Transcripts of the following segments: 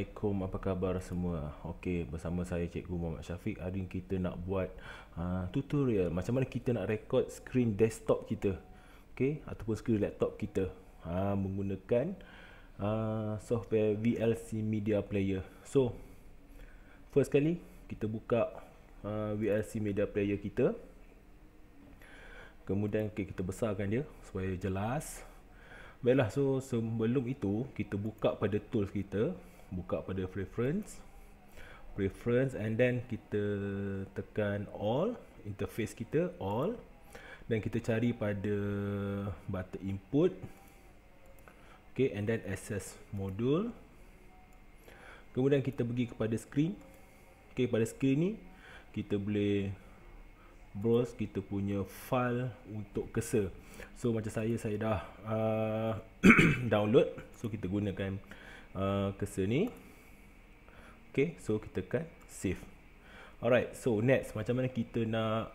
Assalamualaikum, apa khabar semua? Okey, bersama saya Cikgu Muhammad Syafiq Hari ini kita nak buat uh, tutorial Macam mana kita nak record screen desktop kita Okey, ataupun screen laptop kita uh, Menggunakan uh, software VLC Media Player So, first kali kita buka uh, VLC Media Player kita Kemudian okay, kita besarkan dia supaya jelas Baiklah, so sebelum itu kita buka pada tools kita buka pada preference preference and then kita tekan all interface kita all dan kita cari pada button input okay and then access module kemudian kita pergi kepada screen okay pada screen ni kita boleh browse kita punya file untuk cursor so macam saya saya dah uh, download so kita gunakan cursor uh, ni ok so kita tekan save alright so next macam mana kita nak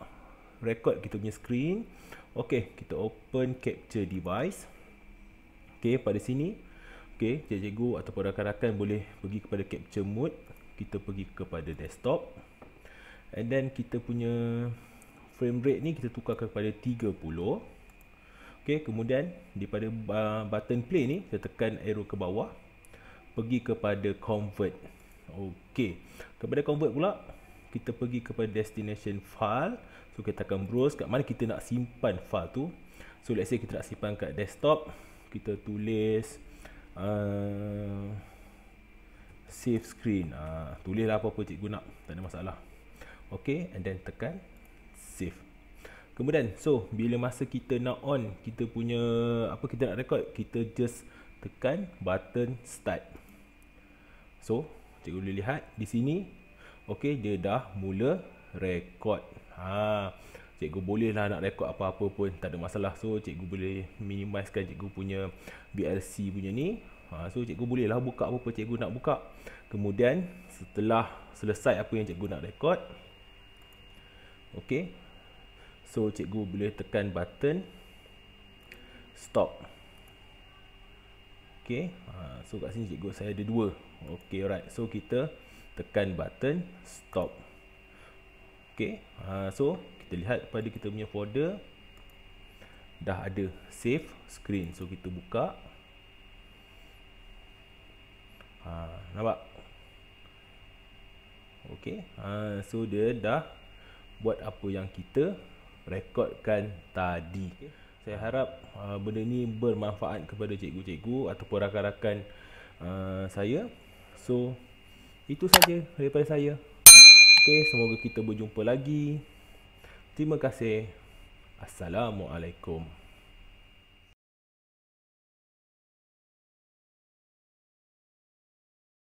record kita punya screen ok kita open capture device ok pada sini ok cikgu ataupun rakan-rakan boleh pergi kepada capture mode kita pergi kepada desktop and then kita punya frame rate ni kita tukar kepada 30 ok kemudian daripada uh, button play ni kita tekan arrow ke bawah pergi kepada convert Okey, kepada convert pula kita pergi kepada destination file so kita akan browse kat mana kita nak simpan file tu so let's say kita nak simpan kat desktop kita tulis uh, save screen uh, tulislah apa-apa cikgu nak tak ada masalah Okey, and then tekan save kemudian so bila masa kita nak on kita punya apa kita nak record kita just tekan button start So, cikgu boleh lihat di sini. Okey, dia dah mula rekod. Ha, cikgu bolehlah nak rekod apa-apa pun. Tak ada masalah. So, cikgu boleh minimiskan cikgu punya BLC punya ni. Ha, so, cikgu bolehlah buka apa-apa cikgu nak buka. Kemudian, setelah selesai apa yang cikgu nak rekod. Okey. So, cikgu boleh tekan button. Stop. Stop. Okay. Ha, so kat sini cikgu saya ada dua. Okay alright. So kita tekan button stop. Okay. Ha, so kita lihat pada kita punya folder. Dah ada save screen. So kita buka. Ha, nampak? Okay. So dia dah buat apa yang kita rekodkan tadi. Okay saya harap uh, benda ni bermanfaat kepada cikgu-cikgu ataupun rakan-rakan uh, saya. So itu saja daripada saya. Okay, semoga kita berjumpa lagi. Terima kasih. Assalamualaikum.